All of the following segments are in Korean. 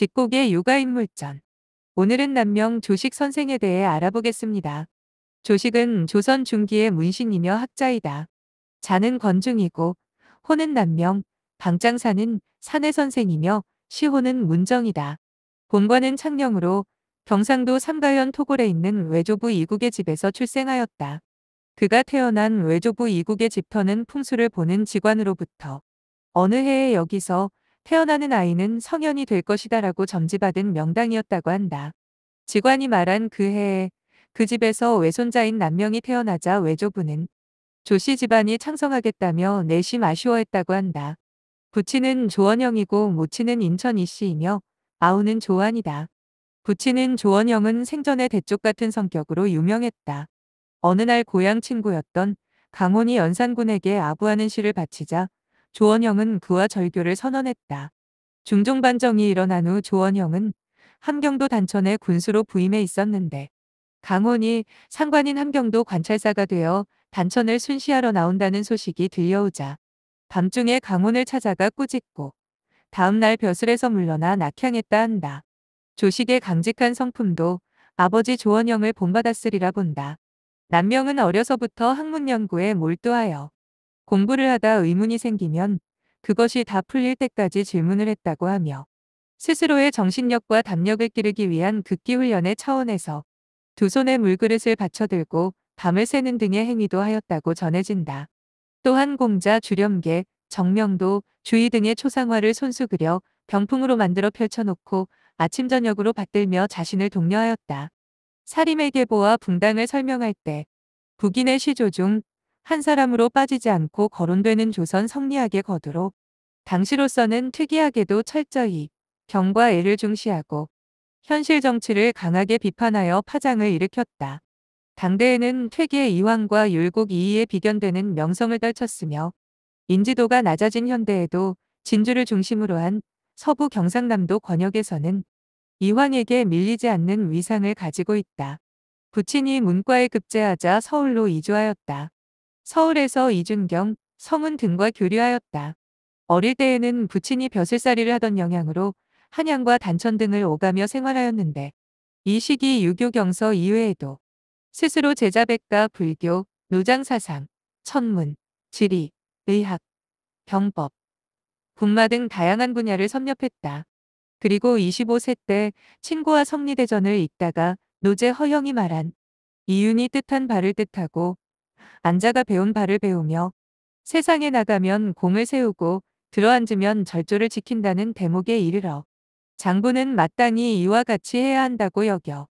직곡의 육아인물전 오늘은 남명 조식 선생에 대해 알아보겠습니다. 조식은 조선 중기의 문신이며 학자이다. 자는 권중이고 호는 남명, 방장사는 산해 선생이며 시호는 문정이다. 본관은 창녕으로 경상도 삼가현 토골에 있는 외조부 이국의 집에서 출생하였다. 그가 태어난 외조부 이국의 집터는 풍수를 보는 직관으로부터 어느 해에 여기서 태어나는 아이는 성현이 될 것이다 라고 점지받은 명당이었다고 한다. 직관이 말한 그 해에 그 집에서 외손자인 남명이 태어나자 외조부는 조씨 집안이 창성하겠다며 내심 아쉬워했다고 한다. 부친은 조원영이고 모친은 인천 이씨이며 아우는 조안이다. 부친인 조원영은 생전에 대쪽 같은 성격으로 유명했다. 어느 날 고향 친구였던 강원이 연산군에게 아부하는 시를 바치자 조원영은 그와 절교를 선언했다. 중종반정이 일어난 후조원영은 함경도 단천의 군수로 부임해 있었는데 강원이 상관인 함경도 관찰사가 되어 단천을 순시하러 나온다는 소식이 들려오자 밤중에 강원을 찾아가 꾸짖고 다음날 벼슬에서 물러나 낙향했다 한다. 조식의 강직한 성품도 아버지 조원영을 본받았으리라 본다. 남명은 어려서부터 학문 연구에 몰두하여 공부를 하다 의문이 생기면 그것이 다 풀릴 때까지 질문을 했다고 하며 스스로의 정신력과 담력을 기르기 위한 극기 훈련의 차원에서 두 손에 물그릇을 받쳐들고 밤을 새는 등의 행위도 하였다고 전해진다. 또한 공자, 주렴계, 정명도, 주의 등의 초상화를 손수 그려 병풍으로 만들어 펼쳐놓고 아침 저녁으로 받들며 자신을 독려하였다. 사림의 계보와 붕당을 설명할 때 북인의 시조 중한 사람으로 빠지지 않고 거론되는 조선 성리학의 거두로 당시로서는 특이하게도 철저히 경과 애를 중시하고 현실 정치를 강하게 비판하여 파장을 일으켰다. 당대에는 퇴계 이황과 율곡 이이에 비견되는 명성을 떨쳤으며 인지도가 낮아진 현대에도 진주를 중심으로 한 서부 경상남도 권역에서는 이황에게 밀리지 않는 위상을 가지고 있다. 부친이 문과에 급제하자 서울로 이주하였다. 서울에서 이준경, 성은 등과 교류하였다. 어릴 때에는 부친이 벼슬살이를 하던 영향으로 한양과 단천 등을 오가며 생활하였는데 이 시기 유교 경서 이외에도 스스로 제자백과 불교, 노장사상, 천문, 지리, 의학, 병법, 군마 등 다양한 분야를 섭렵했다. 그리고 25세 때 친구와 성리대전을 읽다가 노제 허영이 말한 이윤이 뜻한 바를 뜻하고 앉아가 배운 발을 배우며 세상에 나가면 공을 세우고 들어앉으면 절조를 지킨다는 대목에 이르러 장부는 마땅히 이와 같이 해야 한다고 여겨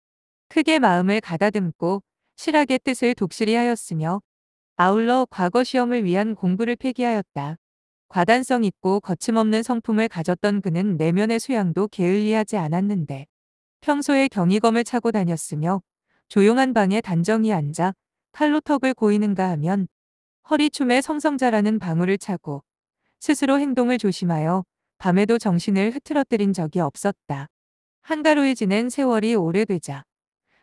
크게 마음을 가다듬고 실하게 뜻을 독실히 하였으며 아울러 과거 시험을 위한 공부를 폐기하였다. 과단성 있고 거침없는 성품을 가졌던 그는 내면의 수양도 게을리하지 않았는데 평소에 경이검을 차고 다녔으며 조용한 방에 단정히 앉아 탈로턱을 고이는가 하면 허리춤에 성성자라는 방울을 차고 스스로 행동을 조심하여 밤에도 정신을 흐트러뜨린 적이 없었다. 한가로이 지낸 세월이 오래되자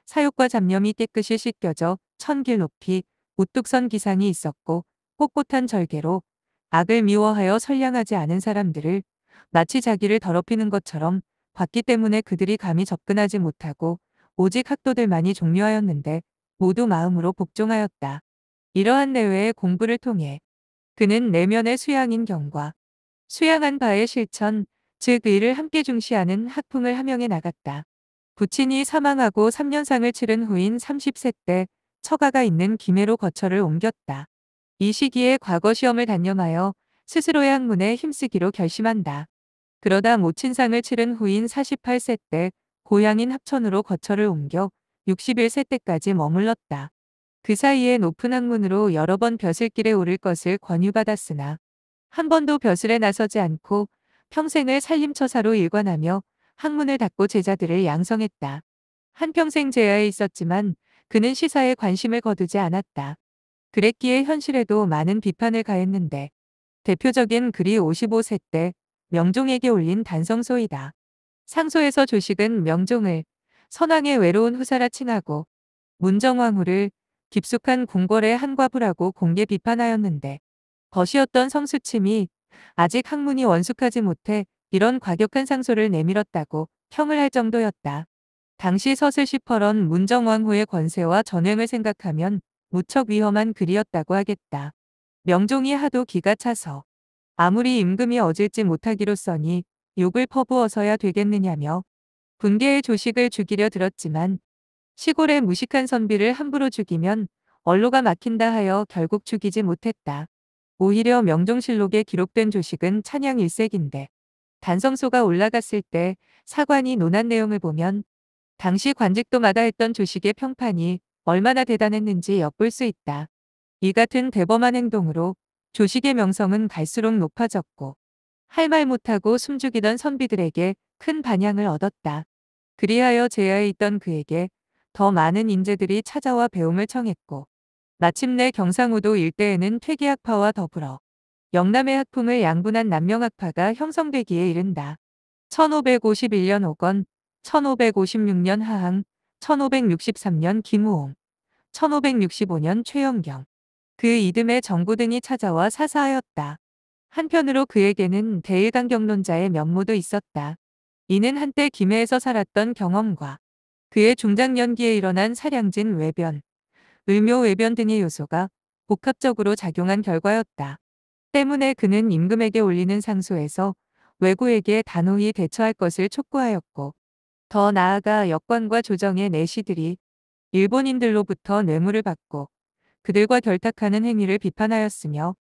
사욕과 잡념이 깨끗이 씻겨져 천길 높이 우뚝 선 기상이 있었고 꼿꼿한 절개로 악을 미워하여 선량하지 않은 사람들을 마치 자기를 더럽히는 것처럼 봤기 때문에 그들이 감히 접근하지 못하고 오직 학도들만이 종료하였는데 모두 마음으로 복종하였다. 이러한 내외의 공부를 통해 그는 내면의 수양인 경과, 수양한 바의 실천, 즉 이를 함께 중시하는 학풍을 함양해 나갔다. 부친이 사망하고 3년상을 치른 후인 30세 때 처가가 있는 김해로 거처를 옮겼다. 이 시기에 과거 시험을 단념하여 스스로의 학문에 힘쓰기로 결심한다. 그러다 모친상을 치른 후인 48세 때 고향인 합천으로 거처를 옮겨 60일 새 때까지 머물렀다. 그 사이에 높은 학문으로 여러 번 벼슬길에 오를 것을 권유받았으나 한 번도 벼슬에 나서지 않고 평생을 살림처사로 일관하며 학문을 닦고 제자들을 양성했다. 한평생 제야에 있었지만 그는 시사에 관심을 거두지 않았다. 그랬기에 현실에도 많은 비판을 가했는데 대표적인 글이 55세 때 명종에게 올린 단성소이다. 상소에서 조식은 명종을 선왕의 외로운 후사라 칭하고 문정왕후를 깊숙한 궁궐의 한과부라고 공개 비판하였는데 벗이었던 성수침이 아직 학문이 원숙하지 못해 이런 과격한 상소를 내밀었다고 평을 할 정도였다. 당시 서슬시퍼런 문정왕후의 권세와 전횡을 생각하면 무척 위험한 글이었다고 하겠다. 명종이 하도 기가 차서 아무리 임금이 어질지 못하기로 써니 욕을 퍼부어서야 되겠느냐며 분개의 조식을 죽이려 들었지만 시골의 무식한 선비를 함부로 죽이면 언로가 막힌다 하여 결국 죽이지 못했다. 오히려 명종실록에 기록된 조식은 찬양 일색인데 단성소가 올라갔을 때 사관이 논한 내용을 보면 당시 관직도마다 했던 조식의 평판이 얼마나 대단했는지 엿볼 수 있다. 이 같은 대범한 행동으로 조식의 명성은 갈수록 높아졌고 할 말 못하고 숨죽이던 선비들에게 큰 반향을 얻었다. 그리하여 제야에 있던 그에게 더 많은 인재들이 찾아와 배움을 청했고 마침내 경상우도 일대에는 퇴계학파와 더불어 영남의 학풍을 양분한 남명학파가 형성되기에 이른다. 1551년 오건, 1556년 하항, 1563년 김우홍, 1565년 최영경. 그 이듬해 정구 등이 찾아와 사사하였다. 한편으로 그에게는 대일강경론자의 면모도 있었다. 이는 한때 김해에서 살았던 경험과 그의 중장 년기에 일어난 사량진 외변, 을묘 외변 등의 요소가 복합적으로 작용한 결과였다. 때문에 그는 임금에게 올리는 상소에서 외구에게 단호히 대처할 것을 촉구하였고 더 나아가 역관과 조정의 내시들이 일본인들로부터 뇌물을 받고 그들과 결탁하는 행위를 비판하였으며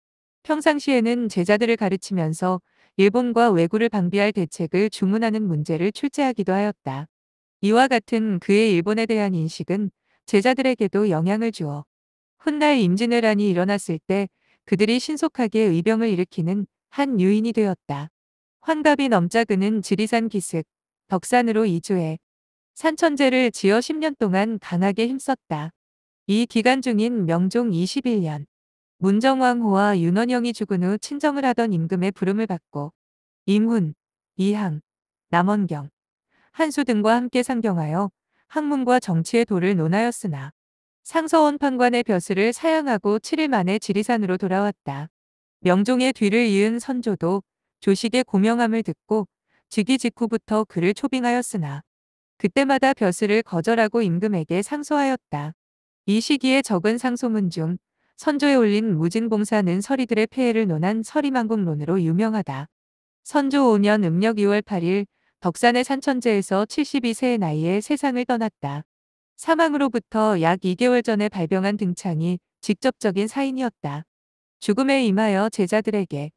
평상시에는 제자들을 가르치면서 일본과 외구를 방비할 대책을 주문하는 문제를 출제하기도 하였다. 이와 같은 그의 일본에 대한 인식은 제자들에게도 영향을 주어 훗날 임진왜란이 일어났을 때 그들이 신속하게 의병을 일으키는 한유인이 되었다. 환갑이 넘자 그는 지리산 기슭, 덕산으로 이주해 산천제를 지어 10년 동안 강하게 힘썼다. 이 기간 중인 명종 21년 문정왕후와 윤원영이 죽은 후 친정을 하던 임금의 부름을 받고 임훈, 이항, 남원경, 한수 등과 함께 상경하여 학문과 정치의 도를 논하였으나 상서원 판관의 벼슬을 사양하고 7일 만에 지리산으로 돌아왔다. 명종의 뒤를 이은 선조도 조식의 고명함을 듣고 즉위 직후부터 그를 초빙하였으나 그때마다 벼슬을 거절하고 임금에게 상소하였다. 이 시기에 적은 상소문 중 선조에 올린 무진봉사는 서리들의 폐해를 논한 서리만국론으로 유명하다. 선조 5년 음력 2월 8일 덕산의 산천제에서 72세의 나이에 세상을 떠났다. 사망으로부터 약 2개월 전에 발병한 등창이 직접적인 사인이었다. 죽음에 임하여 제자들에게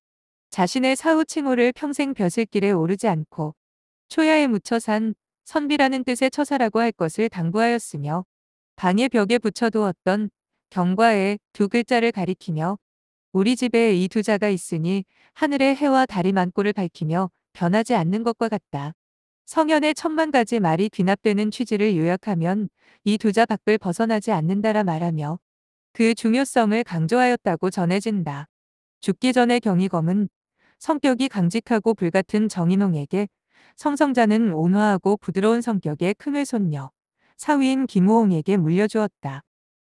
자신의 사후 칭호를 평생 벼슬길에 오르지 않고 초야에 묻혀 산 선비라는 뜻의 처사라고 할 것을 당부하였으며 방의 벽에 붙여두었던 경과에 두 글자를 가리키며 우리 집에 이 두 자가 있으니 하늘의 해와 달이 만고을 밝히며 변하지 않는 것과 같다. 성현의 천만 가지 말이 귀납되는 취지를 요약하면 이 두자 밖을 벗어나지 않는다라 말하며 그 중요성을 강조하였다고 전해진다. 죽기 전의 경희검은 성격이 강직하고 불같은 정인홍에게 성성자는 온화하고 부드러운 성격의 큰외손녀 사위인 김호홍에게 물려주었다.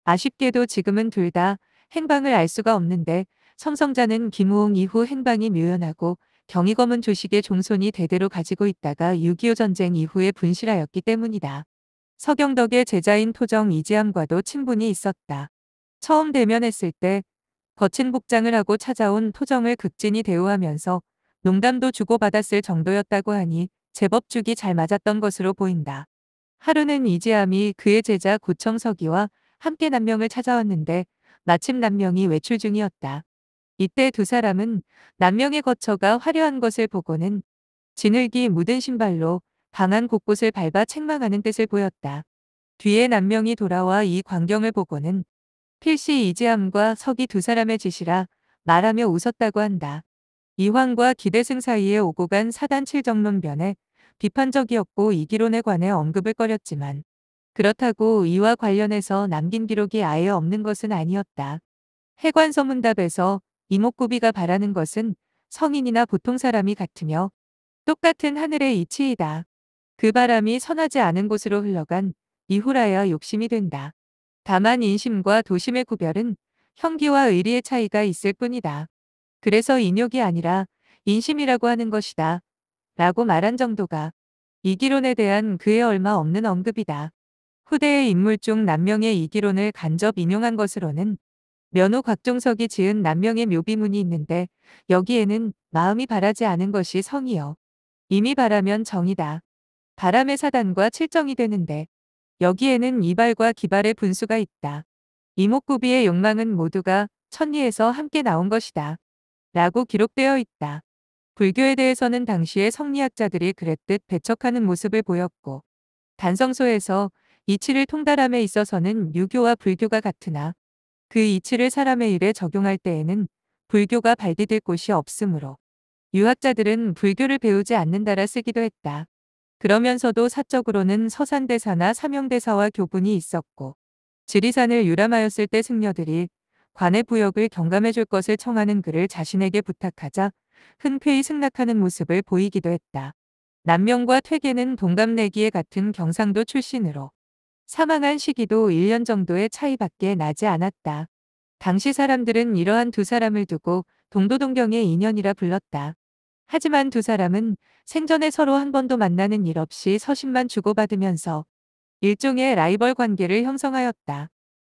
아쉽게도 지금은 둘 다 행방을 알 수가 없는데 성성자는 김우웅 이후 행방이 묘연하고 경이검은 조식의 종손이 대대로 가지고 있다가 6.25 전쟁 이후에 분실하였기 때문이다. 서경덕의 제자인 토정 이지암과도 친분이 있었다. 처음 대면했을 때 거친 복장을 하고 찾아온 토정을 극진히 대우하면서 농담도 주고받았을 정도였다고 하니 제법 죽이 잘 맞았던 것으로 보인다. 하루는 이지암이 그의 제자 고청석이와 함께 남명을 찾아왔는데 마침 남명이 외출 중이었다. 이때 두 사람은 남명의 거처가 화려한 것을 보고는 진흙이 묻은 신발로 방안 곳곳을 밟아 책망하는 뜻을 보였다. 뒤에 남명이 돌아와 이 광경을 보고는 필시 이지함과 석이 두 사람의 짓이라 말하며 웃었다고 한다. 이황과 기대승 사이에 오고 간 사단 7정론변에 비판적이었고 이기론에 관해 언급을 꺼렸지만 그렇다고 이와 관련해서 남긴 기록이 아예 없는 것은 아니었다. 해관서문답에서 이목구비가 바라는 것은 성인이나 보통 사람이 같으며 똑같은 하늘의 이치이다. 그 바람이 선하지 않은 곳으로 흘러간 이후라야 욕심이 된다. 다만 인심과 도심의 구별은 형기와 의리의 차이가 있을 뿐이다. 그래서 인욕이 아니라 인심이라고 하는 것이다. 라고 말한 정도가 이 기론에 대한 그의 얼마 없는 언급이다. 후대의 인물 중 남명의 이기론을 간접 인용한 것으로는 면호 곽종석이 지은 남명의 묘비문이 있는데 여기에는 마음이 바라지 않은 것이 성이요. 이미 바라면 정이다. 바람의 사단과 칠정이 되는데 여기에는 이발과 기발의 분수가 있다. 이목구비의 욕망은 모두가 천리에서 함께 나온 것이다. 라고 기록되어 있다. 불교에 대해서는 당시의 성리학자들이 그랬듯 배척하는 모습을 보였고 단성소에서 이치를 통달함에 있어서는 유교와 불교가 같으나 그 이치를 사람의 일에 적용할 때에는 불교가 발디딜 곳이 없으므로 유학자들은 불교를 배우지 않는다라 쓰기도 했다. 그러면서도 사적으로는 서산대사나 삼명대사와 교분이 있었고 지리산을 유람하였을 때 승려들이 관의 부역을 경감해 줄 것을 청하는 그를 자신에게 부탁하자 흔쾌히 승낙하는 모습을 보이기도 했다. 남명과 퇴계는 동갑내기에 같은 경상도 출신으로 사망한 시기도 1년 정도의 차이밖에 나지 않았다. 당시 사람들은 이러한 두 사람을 두고 동도동경의 인연이라 불렀다. 하지만 두 사람은 생전에 서로 한 번도 만나는 일 없이 서신만 주고받으면서 일종의 라이벌 관계를 형성하였다.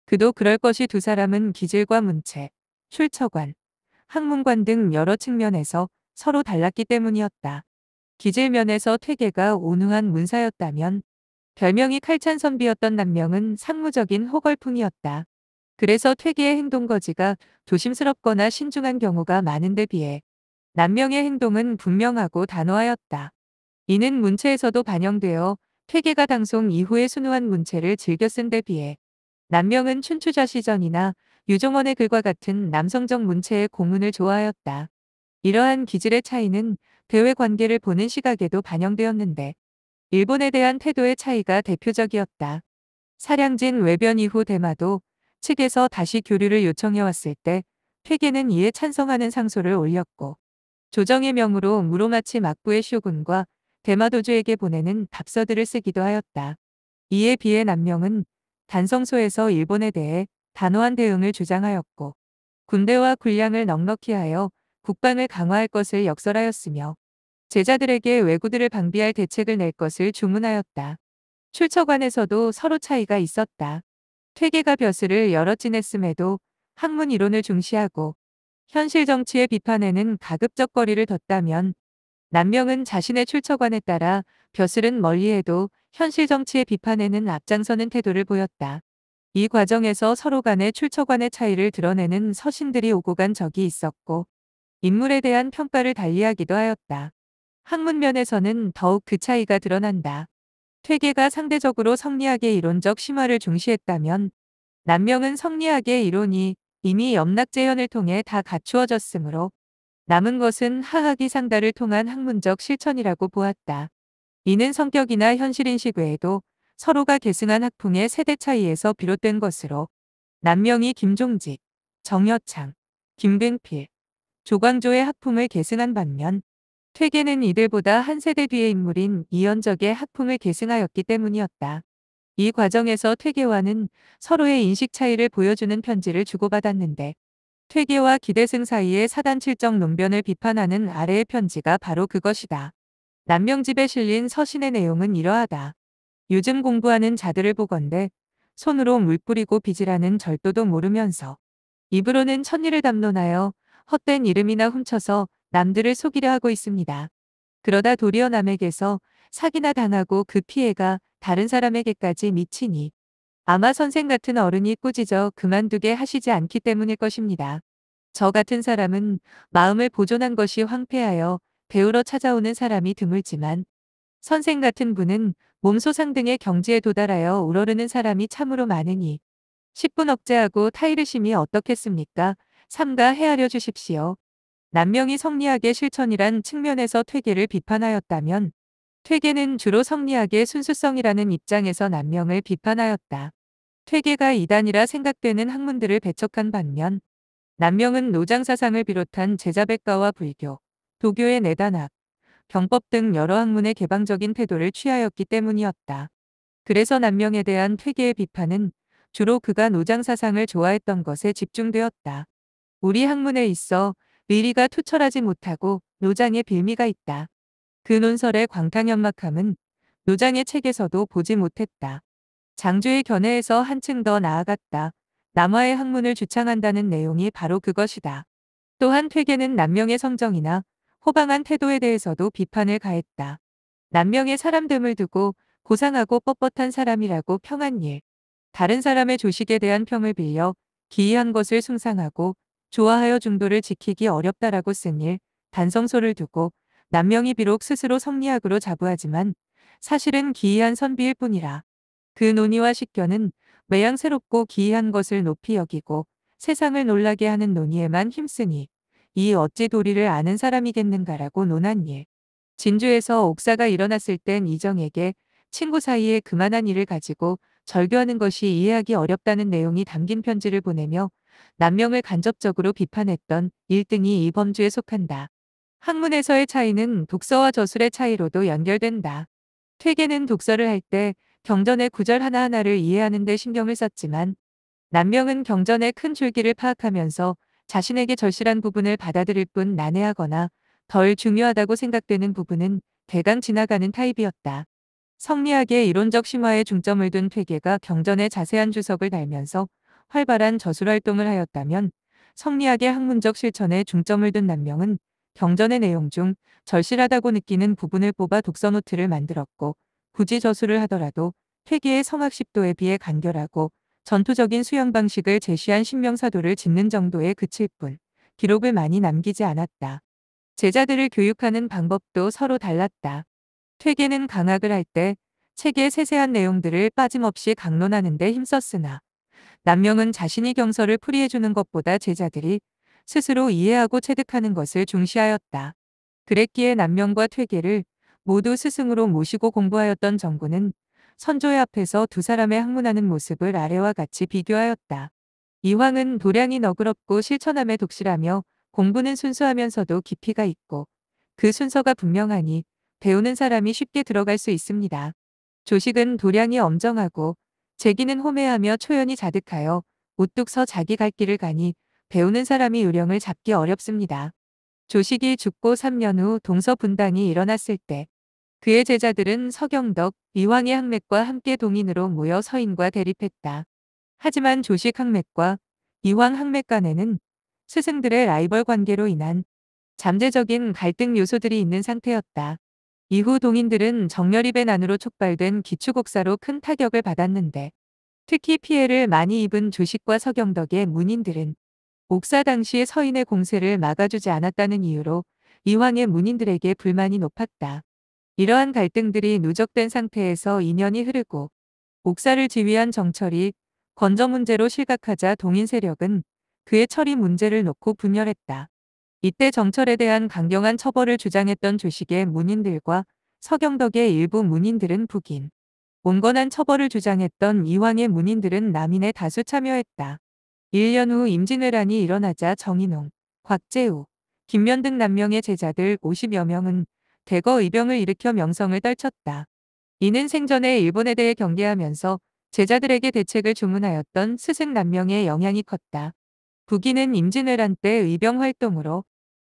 그도 그럴 것이 두 사람은 기질과 문체, 출처관, 학문관 등 여러 측면에서 서로 달랐기 때문이었다. 기질면에서 퇴계가 온후한 문사였다면 별명이 칼찬 선비였던 남명은 상무적인 호걸풍이었다. 그래서 퇴계의 행동거지가 조심스럽거나 신중한 경우가 많은데 비해 남명의 행동은 분명하고 단호하였다. 이는 문체에서도 반영되어 퇴계가 당송 이후에 순우한 문체를 즐겨 쓴 데 비해 남명은 춘추자 시전이나 유종원의 글과 같은 남성적 문체의 고문을 좋아하였다. 이러한 기질의 차이는 대외 관계를 보는 시각에도 반영되었는데 일본에 대한 태도의 차이가 대표적이었다. 사량진 외변 이후 대마도 측에서 다시 교류를 요청해왔을 때 퇴계는 이에 찬성하는 상소를 올렸고 조정의 명으로 무로마치 막부의 쇼군과 대마도주에게 보내는 답서들을 쓰기도 하였다. 이에 비해 남명은 단성소에서 일본에 대해 단호한 대응을 주장하였고 군대와 군량을 넉넉히 하여 국방을 강화할 것을 역설하였으며 제자들에게 왜구들을 방비할 대책을 낼 것을 주문하였다. 출처관에서도 서로 차이가 있었다. 퇴계가 벼슬을 열어 지냈음에도 학문 이론을 중시하고 현실 정치의 비판에는 가급적 거리를 뒀다면 남명은 자신의 출처관에 따라 벼슬은 멀리해도 현실 정치의 비판에는 앞장서는 태도를 보였다. 이 과정에서 서로 간의 출처관의 차이를 드러내는 서신들이 오고 간 적이 있었고 인물에 대한 평가를 달리하기도 하였다. 학문면에서는 더욱 그 차이가 드러난다. 퇴계가 상대적으로 성리학의 이론적 심화를 중시했다면 남명은 성리학의 이론이 이미 염락재현을 통해 다 갖추어졌으므로 남은 것은 하학이 상다를 통한 학문적 실천이라고 보았다. 이는 성격이나 현실인식 외에도 서로가 계승한 학풍의 세대 차이에서 비롯된 것으로 남명이 김종직, 정여창, 김근필, 조광조의 학풍을 계승한 반면 퇴계는 이들보다 한 세대 뒤의 인물인 이연적의 학풍을 계승하였기 때문이었다. 이 과정에서 퇴계와는 서로의 인식 차이를 보여주는 편지를 주고받았는데 퇴계와 기대승 사이의 사단칠정 논변을 비판하는 아래의 편지가 바로 그것이다. 남명집에 실린 서신의 내용은 이러하다. 요즘 공부하는 자들을 보건대 손으로 물 뿌리고 빚이라는 절도도 모르면서 입으로는 천일을 담론하여 헛된 이름이나 훔쳐서 남들을 속이려 하고 있습니다. 그러다 도리어 남에게서 사기나 당하고 그 피해가 다른 사람에게까지 미치니 아마 선생 같은 어른이 꾸짖어 그만두게 하시지 않기 때문일 것입니다. 저 같은 사람은 마음을 보존한 것이 황폐하여 배우러 찾아오는 사람이 드물지만 선생 같은 분은 몸소상 등의 경지에 도달하여 우러르는 사람이 참으로 많으니 10분 억제하고 타이르심이 어떻겠습니까? 삼가 헤아려 주십시오. 남명이 성리학의 실천이란 측면에서 퇴계를 비판하였다면 퇴계는 주로 성리학의 순수성이라는 입장에서 남명을 비판하였다. 퇴계가 이단이라 생각되는 학문들을 배척한 반면 남명은 노장사상을 비롯한 제자백가와 불교, 도교의 내단학, 경법 등 여러 학문의 개방적인 태도를 취하였기 때문이었다. 그래서 남명에 대한 퇴계의 비판은 주로 그가 노장사상을 좋아했던 것에 집중되었다. 우리 학문에 있어 미리가 투철하지 못하고 노장에 빌미가 있다. 그 논설의 광탕연막함은 노장의 책에서도 보지 못했다. 장주의 견해에서 한층 더 나아갔다. 남화의 학문을 주창한다는 내용이 바로 그것이다. 또한 퇴계는 남명의 성정이나 호방한 태도에 대해서도 비판을 가했다. 남명의 사람됨을 두고 고상하고 뻣뻣한 사람이라고 평한 일. 다른 사람의 조식에 대한 평을 빌려 기이한 것을 숭상하고 좋아하여 중도를 지키기 어렵다라고 쓴 일, 단성소를 두고 남명이 비록 스스로 성리학으로 자부하지만 사실은 기이한 선비일 뿐이라. 그 논의와 식견은 매양 새롭고 기이한 것을 높이 여기고 세상을 놀라게 하는 논의에만 힘쓰니 이 어찌 도리를 아는 사람이겠는가라고 논한 일. 진주에서 옥사가 일어났을 땐 이정에게 친구 사이에 그만한 일을 가지고 절교하는 것이 이해하기 어렵다는 내용이 담긴 편지를 보내며 남명을 간접적으로 비판했던 1등이 이 범주에 속한다. 학문에서의 차이는 독서와 저술의 차이로도 연결된다. 퇴계는 독서를 할 때 경전의 구절 하나하나를 이해하는 데 신경을 썼지만 남명은 경전의 큰 줄기를 파악하면서 자신에게 절실한 부분을 받아들일 뿐 난해하거나 덜 중요하다고 생각되는 부분은 대강 지나가는 타입이었다. 성리학의 이론적 심화에 중점을 둔 퇴계가 경전의 자세한 주석을 달면서 활발한 저술활동을 하였다면 성리학의 학문적 실천에 중점을 둔 남명은 경전의 내용 중 절실하다고 느끼는 부분을 뽑아 독서노트를 만들었고 굳이 저술을 하더라도 퇴계의 성악십도에 비해 간결하고 전투적인 수양 방식을 제시한 신명사도를 짓는 정도에 그칠 뿐 기록을 많이 남기지 않았다. 제자들을 교육하는 방법도 서로 달랐다. 퇴계는 강학을 할 때 책의 세세한 내용들을 빠짐없이 강론하는 데 힘썼으나 남명은 자신이 경서를 풀이해주는 것보다 제자들이 스스로 이해하고 체득하는 것을 중시하였다. 그랬기에 남명과 퇴계를 모두 스승으로 모시고 공부하였던 정부는 선조의 앞에서 두 사람의 학문하는 모습을 아래와 같이 비교하였다. 이황은 도량이 너그럽고 실천함에 독실하며 공부는 순수하면서도 깊이가 있고 그 순서가 분명하니 배우는 사람이 쉽게 들어갈 수 있습니다. 조식은 도량이 엄정하고 제기는 호매하며 초연이 자득하여 우뚝 서 자기 갈 길을 가니 배우는 사람이 요령을 잡기 어렵습니다. 조식이 죽고 3년 후 동서분당이 일어났을 때 그의 제자들은 서경덕, 이황의 학맥과 함께 동인으로 모여 서인과 대립했다. 하지만 조식 학맥과 이황 학맥 간에는 스승들의 라이벌 관계로 인한 잠재적인 갈등 요소들이 있는 상태였다. 이후 동인들은 정렬입의 난으로 촉발된 기축옥사로 큰 타격을 받았는데 특히 피해를 많이 입은 조식과 서경덕의 문인들은 옥사 당시 서인의 공세를 막아주지 않았다는 이유로 이황의 문인들에게 불만이 높았다. 이러한 갈등들이 누적된 상태에서 인연이 흐르고 옥사를 지휘한 정철이 건조 문제로 실각하자 동인 세력은 그의 처리 문제를 놓고 분열했다. 이때 정철에 대한 강경한 처벌을 주장했던 조식의 문인들과 서경덕의 일부 문인들은 북인, 온건한 처벌을 주장했던 이왕의 문인들은 남인에 다수 참여했다. 1년 후 임진왜란이 일어나자 정인홍, 곽재우, 김면 등 남명의 제자들 50여 명은 대거 의병을 일으켜 명성을 떨쳤다. 이는 생전에 일본에 대해 경계하면서 제자들에게 대책을 주문하였던 스승 남명의 영향이 컸다. 북인은 임진왜란 때 의병 활동으로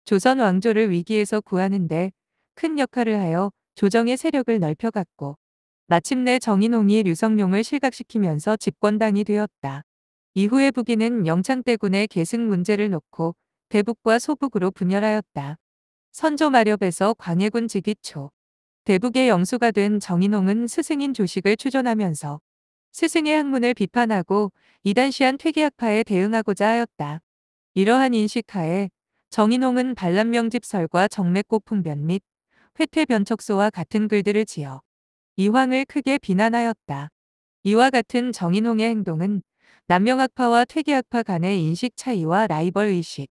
조선 왕조를 위기에서 구하는데 큰 역할을 하여 조정의 세력을 넓혀갔고 마침내 정인홍이 류성룡을 실각시키면서 집권당이 되었다. 이후에 북인은 영창대군의 계승 문제를 놓고 대북과 소북으로 분열하였다. 선조 마렵에서 광해군 즉위초 대북의 영수가 된 정인홍은 스승인 조식을 추존하면서 스승의 학문을 비판하고 이단시한 퇴계학파에 대응하고자 하였다. 이러한 인식하에 정인홍은 반란명집설과 정맥고풍변 및 회퇴변척소와 같은 글들을 지어 이황을 크게 비난하였다. 이와 같은 정인홍의 행동은 남명학파와 퇴계학파 간의 인식 차이와 라이벌 의식,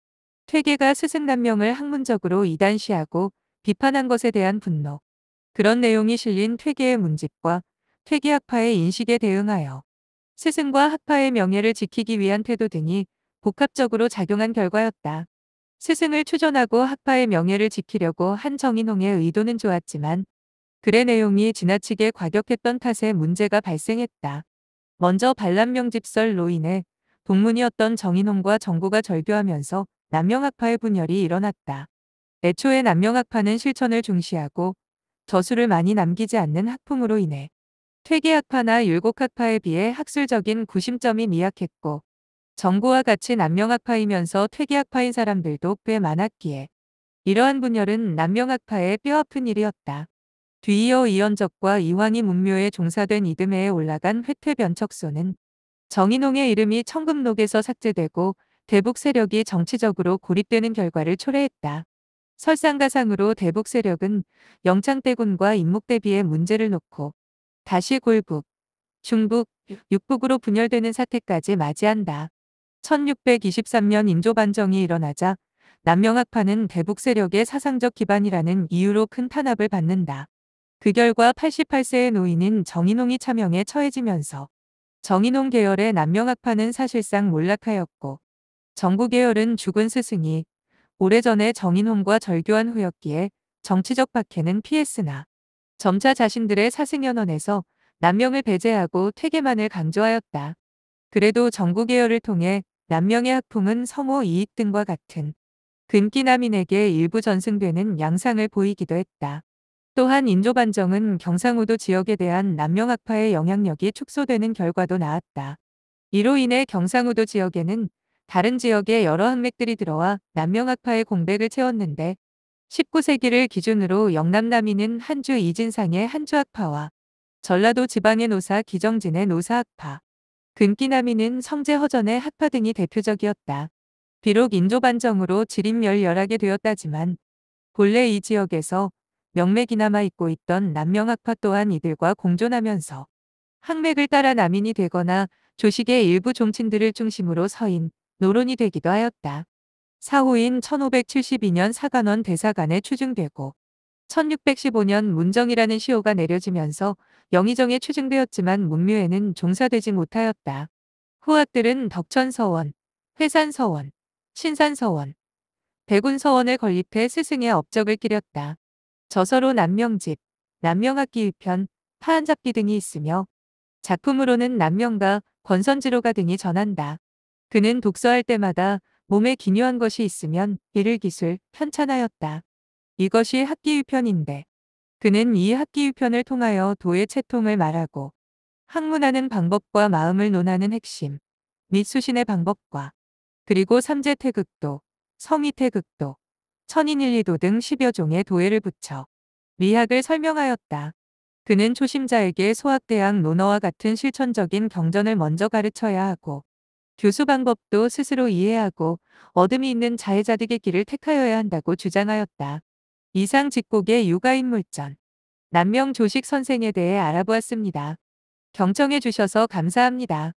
퇴계가 스승 남명을 학문적으로 이단시하고 비판한 것에 대한 분노, 그런 내용이 실린 퇴계의 문집과 퇴계학파의 인식에 대응하여 스승과 학파의 명예를 지키기 위한 태도 등이 복합적으로 작용한 결과였다. 스승을 추존하고 학파의 명예를 지키려고 한 정인홍의 의도는 좋았지만 글의 내용이 지나치게 과격했던 탓에 문제가 발생했다. 먼저 반란명 집설로 인해 동문이었던 정인홍과 정구가 절교하면서 남명학파의 분열이 일어났다. 애초에 남명학파는 실천을 중시하고 저술을 많이 남기지 않는 학풍으로 인해 퇴계학파나 율곡학파에 비해 학술적인 구심점이 미약했고 정고와 같이 남명학파이면서 퇴계학파인 사람들도 꽤 많았기에 이러한 분열은 남명학파의 뼈아픈 일이었다. 뒤이어 이현적과 이황이 문묘에 종사된 이듬해에 올라간 회퇴변척소는 정인홍의 이름이 청금록에서 삭제되고 대북 세력이 정치적으로 고립되는 결과를 초래했다. 설상가상으로 대북 세력은 영창대군과 임목대비의 문제를 놓고 다시 골북, 중북, 육북으로 분열되는 사태까지 맞이한다. 1623년 인조반정이 일어나자 남명학파는 대북 세력의 사상적 기반이라는 이유로 큰 탄압을 받는다. 그 결과 88세의 노인인 정인홍이 차명에 처해지면서 정인홍 계열의 남명학파는 사실상 몰락하였고 정부 계열은 죽은 스승이 오래전에 정인홍과 절교한 후였기에 정치적 박해는 피했으나 점차 자신들의 사승연원에서 남명을 배제하고 퇴계만을 강조하였다. 그래도 정부 계열을 통해 남명의 학풍은 성호 이익 등과 같은 근기남인에게 일부 전승되는 양상을 보이기도 했다. 또한 인조반정은 경상우도 지역에 대한 남명학파의 영향력이 축소되는 결과도 나왔다. 이로 인해 경상우도 지역에는 다른 지역의 여러 학맥들이 들어와 남명학파의 공백을 채웠는데 19세기를 기준으로 영남남인은 한주 이진상의 한주학파와 전라도 지방의 노사 기정진의 노사학파, 근기나미는 성제허전의 학파 등이 대표적이었다. 비록 인조반정으로 지림열열하게 되었다지만 본래 이 지역에서 명맥이나마 잊고 있던 남명학파 또한 이들과 공존하면서 학맥을 따라 남인이 되거나 조식의 일부 종친들을 중심으로 서인, 노론이 되기도 하였다. 사후인 1572년 사관원 대사관에 추증되고 1615년 문정이라는 시호가 내려지면서 영의정에 추증되었지만 문묘에는 종사되지 못하였다. 후학들은 덕천서원, 회산서원, 신산서원, 백운서원을 건립해 스승의 업적을 기렸다. 저서로 남명집, 남명학기 1편, 파한잡기 등이 있으며 작품으로는 남명가, 권선지로가 등이 전한다. 그는 독서할 때마다 몸에 기묘한 것이 있으면 이를 기술, 편찬하였다. 이것이 학기위편인데 그는 이 학기 유편을 통하여 도의 채통을 말하고 학문하는 방법과 마음을 논하는 핵심, 및 수신의 방법과 그리고 삼재태극도, 성의태극도, 천인일리도 등 10여 종의 도예를 붙여 미학을 설명하였다. 그는 초심자에게 소학대학 논어와 같은 실천적인 경전을 먼저 가르쳐야 하고 교수 방법도 스스로 이해하고 어둠이 있는 자의자득의 길을 택하여야 한다고 주장하였다. 이상 직곡의 육아인물전 남명조식 선생에 대해 알아보았습니다. 경청해 주셔서 감사합니다.